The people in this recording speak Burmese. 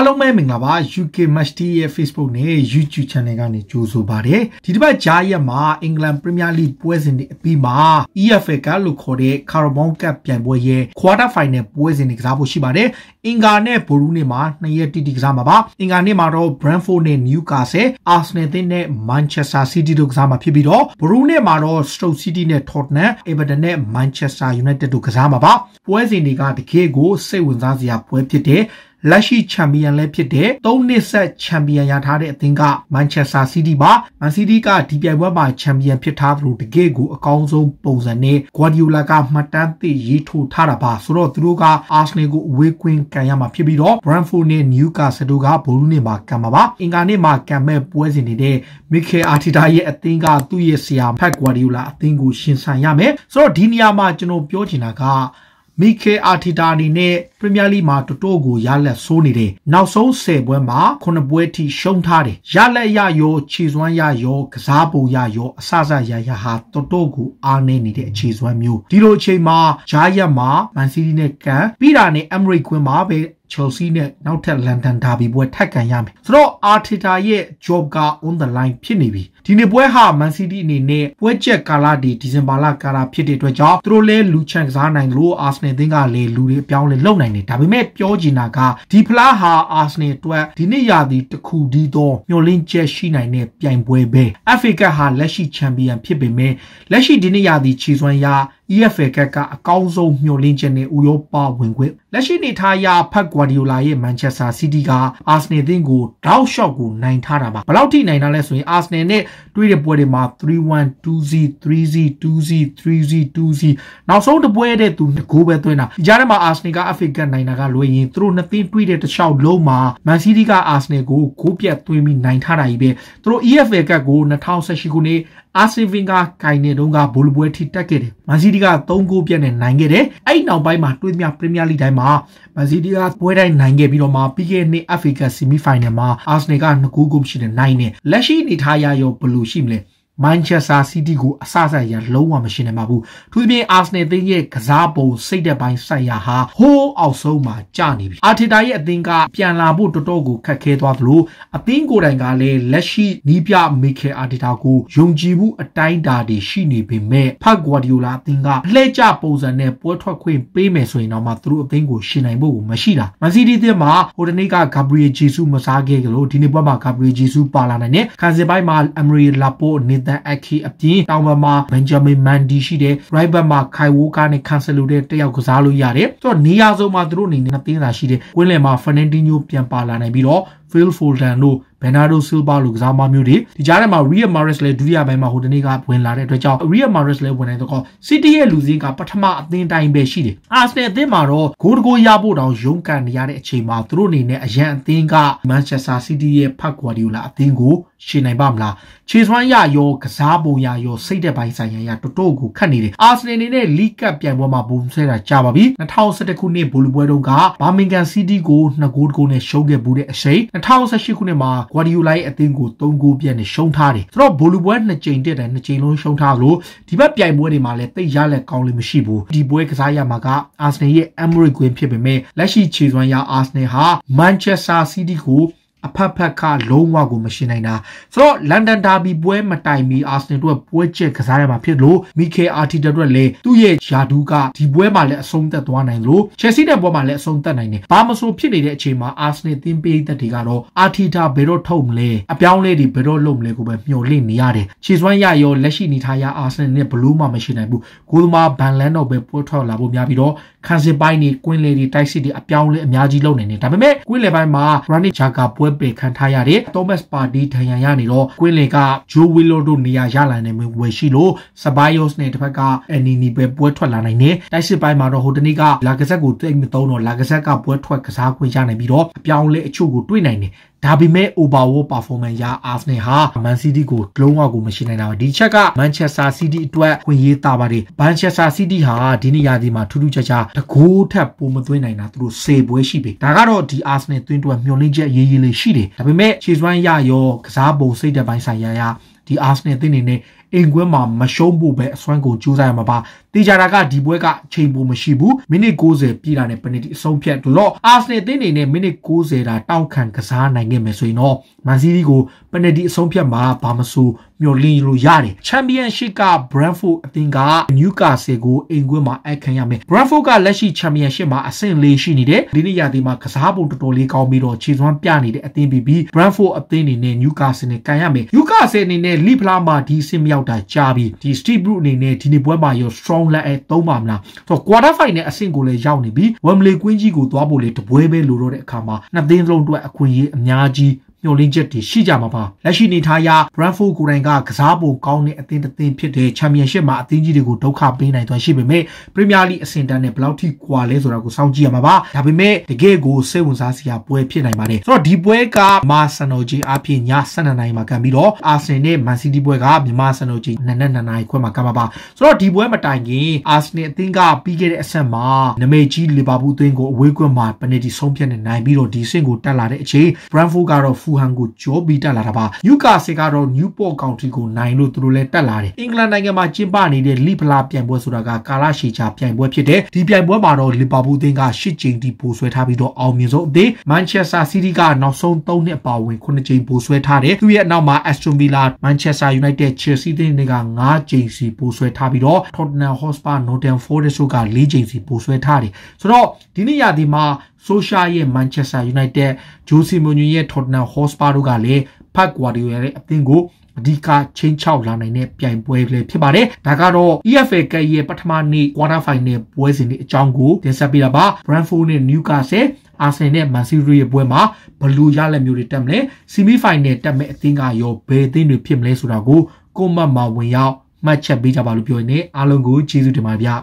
အားလုံးပဲမင်္ဂလာပါ UK Match Day ရဲ့ Facebook နဲ့ YouTube Channel ကနေကြိုဆိုပါရစေဒီတစ်ပတ်ကြားရက်မှာအင်္ဂလန် Premier League ပွဲစဉ်တွေအပြီးမှာ EFL Cup လို့ခေါ်တဲ့ Carabao Cup ပြိုင်ပွဲရဲ့ Quarter Final ပွဲစဉ်တွေကစားဖို့ရှိပါတယ်အင်္ဂါနဲ့ဘိုရူးနေ့မှာနှစ်ရက်တိတိကစားမှာပါအင်္ဂါနေ့မှာတော့ Brentford နဲ့ Newcastle Arsenal သင်းနဲ့ Manchester City တို့ကစားမှာဖြစ်ပြီးတော့ဘိုရူးနေ့မှာတော့ Stoke City နဲ့ Tottenham Everton နဲ့ Manchester United တို့ကစားမှာပါပွဲစဉ်တွေကတကယ်ကိုစိတ်ဝင်စားစရာပွဲဖြစ်တဲ့လက်ရှိချန်ပီယံလည်းဖြစ်တဲ့၃နှစ်ဆက်ချန်ပီယံရထားတဲ့အသင်းကမန်ချက်စတာစီးတီးပါမန်စီးတီးကဒီပြိုင်ပွဲမှာချန်ပီယံဖြစ်ထားသလိုတကယ့်ကိုအကောင်းဆုံးပုံစံနဲ့ဂွာဒီယိုလာကမှတ်တမ်းသစ်ရေးထိုးထားတာပါဆိုတော့သူတို့ကအာဆင်နယ်ကိုအဝေးကွင်းကန်ရမှာဖြစ်ပြီးတော့ Brentford နဲ့ Newcastle တို့ကဘောလုံးနဲ့မှာကန်မှာပါအင်္ဂါနေ့မှာကန်မဲ့ပွဲစဉ်နေတဲ့ Mikel Arteta ရဲ့အသင်းကသူ့ရဲ့ဆရာ Pep Guardiola အသင်းကိုရှင်ဆန်ရမယ်ဆိုတော့ဒီနေရာမှာကျွန်တော်ပြောချင်တာကမီကေအာတီတာနီနဲ့ပရီးမီးယားလိမှာတတိုးကိုရလက်ဆိုးနေတယ်။နောက်ဆုံး10ပွဲမှာ9ပွဲထိရှုံးထားတယ်။ရလက်ရရောခြေစွမ်းရရောကစားပုံရရောအစစရရဟာတတိုးကိုအားနေနေတဲ့ခြေစွမ်းမျိုးဒီလိုအချိန်မှာဂျာယက်မှာမန်စီးတီးနဲ့ကန်ပြီးတာနဲ့အမရိတ်ကွင်းမှာပဲချယ်လ်ဆီနဲ့နောက်ထပ်လန်ဒန်ဒါဘီပွဲထပ်ကန်ရမယ်ဆိုတော့အာတီတာရဲ့ job က on the line ဖြစ်နေပြီဒီနေ့ပွဲဟာမန်စီးတီးအနေနဲ့ပွဲချက်ကာလဒီဒီဇင်ဘာလကာလဖြစ်တဲ့အတွက်ကြောင့်သူတို့လည်းလူချန်ကစားနိုင်လို့အာဆင်နယ်သင်းကလည်းလူတွေအပြောင်းလဲလုပ်နိုင်တယ်ဒါပေမဲ့ပြောချင်တာကဒီဖလားဟာအာဆင်နယ်အတွက်ဒီနေ့ရာသီတစ်ခုတည်းသောမျှော်လင့်ချက်ရှိနိုင်တဲ့ပြိုင်ပွဲပဲ FA Cup ဟာလက်ရှိချန်ပီယံဖြစ်ပေမဲ့လက်ရှိဒီနေ့ရာသီခြေစွမ်းရာ EFA ကက်ကအကောင်းဆုံးမျှော်လင့်ချက်နဲ့ဥရောပဝင်ခွင့်လက်ရှိနေထားရာဖက်ဂွာဒီယိုလာရဲ့မန်ချက်စတာစီးတီးကအာဆနယ်သင်းကိုတောက်လျှောက်ကိုနိုင်ထားတာပါဘယ်လောက်ထိနိုင်တာလဲဆိုရင်အာဆနယ်နဲ့တွေ့တဲ့ပွဲတွေမှာ3-1 2-0 3-0 2-0 3-0 2-0နောက်ဆုံးတစ်ပွဲတဲ့သူငိုးပဲသွင်းတာဒီကြားထဲမှာအာဆနယ်က FA ကက်နိုင်တာကလွယ်ရင်သူတို့နှစ်သင်းတွေ့တဲ့တစ်လျှောက်လုံးမှာမန်စီးတီးကအာဆနယ်ကိုဂိုးပြတ်သွင်းပြီးနိုင်ထားတာကြီးပဲသူတို့ EFA ကက်ကို2018ခုနှစ်အာဆီဗင်ကကင်နေတုန်းကဘောလပွဲထိတက်ခဲ့တယ်မန်စီးတီးက3ဂိုးပြတ်နဲ့နိုင်ခဲ့တယ်အဲ့နောက်ပိုင်းမှာတွေ့မြပရီးမီးယားလိတိုင်းမှာမန်စီးတီးကပွဲတိုင်းနိုင်ခဲ့ပြီးတော့မှပြီးခဲ့တဲ့ FA Cup Semi Final မှာအာဆနယ်က2ဂိုးဂိုးရှိနဲ့နိုင်တယ်လက်ရှိအနေထားရရောဘယ်လိုရှိမလဲ Manchester City ကိုအဆအဆအရလုံးဝမရှင်းနိုင်ပါဘူး။သူပြင် Arsenal သင်းရဲ့ကစားပုံစိတ်သက်ပိုင်းဆိုင်ရာဟာဟိုးအောက်ဆုံးမှာကျနေပြီ။ Arteta ရဲ့အသင်းကပြန်လာဖို့တော်တော်ကိုခက်ခဲသွားသလိုအသင်းကိုယ်တိုင်ကလည်းလက်ရှိနီးပြ Mikel Arteta ကိုယုံကြည်မှုအတိုင်းအတာတွေရှိနေပေမဲ့ Pep Guardiola အသင်းကလှည့်ကျပုံစံနဲ့ပွဲထွက်ခွင့်ပေးမယ်ဆိုရင်တော့မှသူတို့အသင်းကိုရှင်းနိုင်ဖို့မရှိတာ။ Man City သင်းမှာဟိုတနေ့က Gabriel Jesus မစားခဲ့ကြလို့ဒီနေ့ပွဲမှာ Gabriel Jesus ပါလာနိုင်တယ်။ခံစစ်ပိုင်းမှာ Emery Laporte တန်အက်ခီအပြင်တောင်ဘက်မှာဘန်ဂျမင်မန်ဒီရှိတယ်။ right back မှာခိုင်ဝိုကာနဲ့ကန်ဆယ်လိုတဲ့တယောက်ကစားလို့ရတယ်။ဆိုတော့နေရာစုံမှာသူတို့အနေနဲ့နှစ်သင်းသာရှိတယ်။ဝင်းလယ်မှာဖာနန်ဒီညိုပြန်ပါလာနိုင်ပြီးတော့ Phil Foden တို့ Bernardo Silva တို့ကစားမမျိုးတွေဒီကြားထဲမှာ Riyad Mahrez လည်းဒုတိယပိုင်းမှာဟိုတနေ့ကဝင်လာတဲ့အတွက်ကြောင့် Riyad Mahrez လည်းဝင်နိုင်တော့ City ရဲ့လူစင်းကပထမအသင်းတိုင်းပဲရှိတယ် Arsenal အသင်းမှာတော့ဂိုးတကိုးရဖို့တောင်ရုန်းကန်နေရတဲ့အချိန်မှာသူတို့အနေနဲ့အရန်အသင်းက Manchester City ရဲ့ Pep Guardiola အသင်းကိုရှင်နိုင်ပါမလားခြေစွမ်းရရောကစားပုံရရောစိတ်သက်ပိုင်းဆိုင်ရာရတော်တော်ကိုခတ်နေတယ်အာဆင်နယ်အနေနဲ့လီကပ်ပြိုင်ပွဲမှာဘုံဆဲတာကြာပါပြီ2011ခုနှစ်ဘောလုံးပွဲတုန်းကဘာမင်ဂန်စီးတီးကို2ဂိုးတကိုးနဲ့ရှုံးခဲ့ဘူးတဲ့အချိန်2018ခုနှစ်မှာဂွာဒီယိုလာရဲ့အသင်းကို3ဂိုးပြတ်နဲ့ရှုံးထားတယ်ဆိုတော့ဘောလူပွဲ2ကြိမ်တက်တယ်2ကြိမ်လုံးရှုံးထားလို့ဒီဘက်ပြိုင်ပွဲတွေမှာလည်းတိတ်ရလက်ကောင်းလို့မရှိဘူးဒီပွဲကစားရမှာကအာဆင်နယ်ရဲ့ Emirates ကွင်းဖြစ်ပေမဲ့လက်ရှိခြေစွမ်းရအာဆင်နယ်ဟာ Manchester City ကိုအဖက်ဖက်ကလုံးဝကိုမရှင်းနိုင်တာဆိုတော့လန်ဒန်ဒါဘီပွဲမတိုင်မီအာဆင်တို့ပွဲချက်ကစားရမှာဖြစ်လို့မီကေအာတီတာတို့လည်းသူ့ရဲ့ယာဒူးကဒီပွဲမှာလည်းအဆုံးသက်သွားနိုင်လို့ချယ်ဆီတဲ့ပွဲမှာလည်းအဆုံးသက်နိုင်တယ်ဘာမဆိုဖြစ်နေတဲ့အချိန်မှာအာဆင်သင်းပေးသက်တွေကတော့အာတီတာဘယ်တော့ထုတ်မလဲအပြောင်းလဲဒီဘယ်တော့လုပ်မလဲကိုပဲမျှော်လင့်နေရတယ်ခြေစွမ်းရရောလက်ရှိနေထားရအာဆင်နဲ့ဘလို့မှမရှိနိုင်ဘူးကိုသမားဘန်လန်တော့ပဲပွဲထွက်လာဖို့များပြီးတော့ခန်းစစ်ပိုင်းတွေကွင်းလေတွေတိုက်စစ်တွေအပြောင်းလဲအများကြီးလုပ်နေတယ်ဒါပေမဲ့ကွင်းလေပိုင်းမှာ Granit Xhaka ပွဲပယ်ခံထားရတဲ့ Thomas Partey ဒဏ်ရာရနေတော့ကွင်းလေက Joe Willow တို့နေရာရလာနိုင်မယ်ဝယ်ရှိလို့ Ceballos နဲ့တစ်ဖက်က Anini ပဲပွဲထွက်လာနိုင်တယ်တိုက်စစ်ပိုင်းမှာတော့ဟိုတနေ့ကလာကဆက်ကိုတိတ်မသုံးတော့လာကဆက်ကပွဲထွက်ကစားခွင့်ရနိုင်ပြီးတော့အပြောင်းလဲအချို့ကိုတွေးနိုင်တယ်ဒါပေမဲ့ overall performance ရ Arsenal ဟာ Man City ကိုလုံးဝကိုမရှိနိုင်တာပါဒီချက်က Manchester City အတွက်ခွင့်ရေးတာပါတယ် Manchester City ဟာဒီနေ့ရာသီမှာထူးထူးခြားခြားတကိုးထပ်ပုံမသွင်းနိုင်တာသူတို့စေပွဲရှိပြီဒါကတော့ဒီအာဆနယ်သွင်းတွက်မျှော်လင့်ချက်ရေးရေးလေးရှိတယ်ဒါပေမဲ့ခြေစွမ်းရရောကစားပုံစိတ်ဓာတ်ပိုင်းဆိုင်ရာရဒီအာဆနယ်သင်းနေနဲ့အိမ်ကွင်းမှာမရှုံးဖို့ပဲအစွမ်းကုန်ကြိုးစားရမှာပါတေချာတာကဒီပွဲကချိန်ပိုမရှိဘူးမိနစ်90ပြည်တာနဲ့ပနစ်တီအဆုံးဖြတ်တော့အာဆင်အသင်းအနေနဲ့မိနစ်90တာတောက်ခံကစားနိုင်ခဲ့မယ်ဆိုရင်တော့မန်စီးတီးကိုပနစ်တီအဆုံးဖြတ်မှာဘာမဆိုမျှော်လင့်လို့ရတယ်ချန်ပီယံရှစ်က Brentford အသင်းက Newcastle ကိုအိမ်ကွင်းမှာအခံရမယ် Brentford ကလက်ရှိချန်ပီယံရှစ်မှာအဆင့်၄ရှိနေတယ်ဒီနေ့ရာသီမှာကစားပုံတော်တော်လေးကောင်းပြီးတော့ခြေစွမ်းပြနေတဲ့အသင်းပြီးပြီး Brentford အသင်းအနေနဲ့ Newcastle နဲ့ကန်ရမယ် Newcastle အနေနဲ့ Leeds မှာဒီအဆင့်မရောက်ရောက်တာကြာပြီဒီ Steve Bruce အနေနဲ့ဒီနေ့ပွဲမှာရော strong လက်အဲသုံးပါမလားဆိုတော့ quarter final နဲ့အဆင့်ကိုလည်းရောက်နေပြီ Wembley ကွင်းကြီးကိုသွားဖို့လေတပွဲပဲလိုတော့တဲ့အခါမှာနှစ်သင်းလုံးအတွက်အခွင့်အရေးအများကြီးမျှော်လင့်ချက်တွေရှိကြမှာပါလက်ရှိနေထားရာ Brentford ကိုယ်တိုင်ကကစားဖို့ကောင်းတဲ့အသင်းတစ်သင်းဖြစ်တဲ့ Championship မှာအသင်းကြီးတွေကိုဒုက္ခပေးနိုင်သွမ်းရှိပေမဲ့ Premier League အဆင့်တန်းနဲ့ဘယ်လောက်ထိကွာလဲဆိုတာကိုစောင့်ကြည့်ရမှာပါဒါပေမဲ့တကယ်ကိုစိတ်ဝင်စားစရာပွဲဖြစ်နိုင်ပါတယ်ဆိုတော့ဒီပွဲကမာဆန်နိုဂျီအပြင်ည7နာရီမှာကန်ပြီးတော့အာဆင်နဲ့မန်စီးတီးပွဲကမြန်မာဆန်နိုဂျီနနက်7နာရီခွဲမှာကန်မှာပါဆိုတော့ဒီပွဲမတိုင်ခင်အာဆင်နယ်အသင်းကပြီးခဲ့တဲ့အဆက်မှာနမေကြီးလီဗာပူးအသင်းကိုအဝေးကွင်းမှာပနယ်တီဆုံးဖြတ်နေနိုင်ပြီးတော့ဒီဆင့်ကိုတက်လာတဲ့အချိန် Brentford ကတော့ဖူဟန်ကိုကြောပြီးတက်လာတာပါနျူကာဆယ်ကတော့နျူပေါ်ကောင်ထရီကိုနိုင်လို့သူတို့လည်းတက်လာတယ်အင်္ဂလန်နိုင်ငံမှာကျင်းပနေတဲ့လီဖလာပြိုင်ပွဲဆိုတာကကာလရှည်ချပြိုင်ပွဲဖြစ်တယ်ဒီပြိုင်ပွဲမှာတော့လီဗာပူးအသင်းက၈ချိန်ထိပိုဆွဲထားပြီးတော့အောင်မြင်ဆုံးအသင်းမန်ချက်စတာစီးတီးကနောက်ဆုံး၃နှစ်အပါအဝင်9ချိန်ပိုဆွဲထားတယ်သူရဲ့အနောက်မှာ Aston Villa Manchester United Chelsea အသင်းတွေက9ချိန်စီပိုဆွဲထားပြီးတော့ Tottenham Hotspur Northern Forest တို့က၄ချိန်စီပိုဆွဲထားတယ်ဆိုတော့ဒီနေ့ရာသီမှာဆိုရှာရဲ့ Manchester United, Jose Mourinho ရဲ့ Tottenham Hotspur တို့ကလည်း Pep Guardiola ရဲ့အသင်းကိုအဓိကချင်းချောက်လာနိုင်တဲ့ပြိုင်ပွဲလည်းဖြစ်ပါတယ်။ဒါကတော့ EFL Cup ရဲ့ပထမနေ့ Quarter Final ပွဲစဉ်တွေအကြောင်းကိုတင်ဆက်ပေးတာပါ။ Brentford နဲ့ Newcastle အာဆင်နဲ့မန်စီးတီးရဲ့ပွဲမှာဘလူရလက်မျိုးတွေတက်မလဲ။ဆီမီဖိုင်နယ်တက်မဲ့အသင်းကရောဘယ်အသင်းတွေဖြစ်မလဲဆိုတာကိုကိုမတ်မှာဝင်ရောက်မှတ်ချက်ပေးကြပါလို့ပြောနေအားလုံးကိုကျေးဇူးတင်ပါဗျ။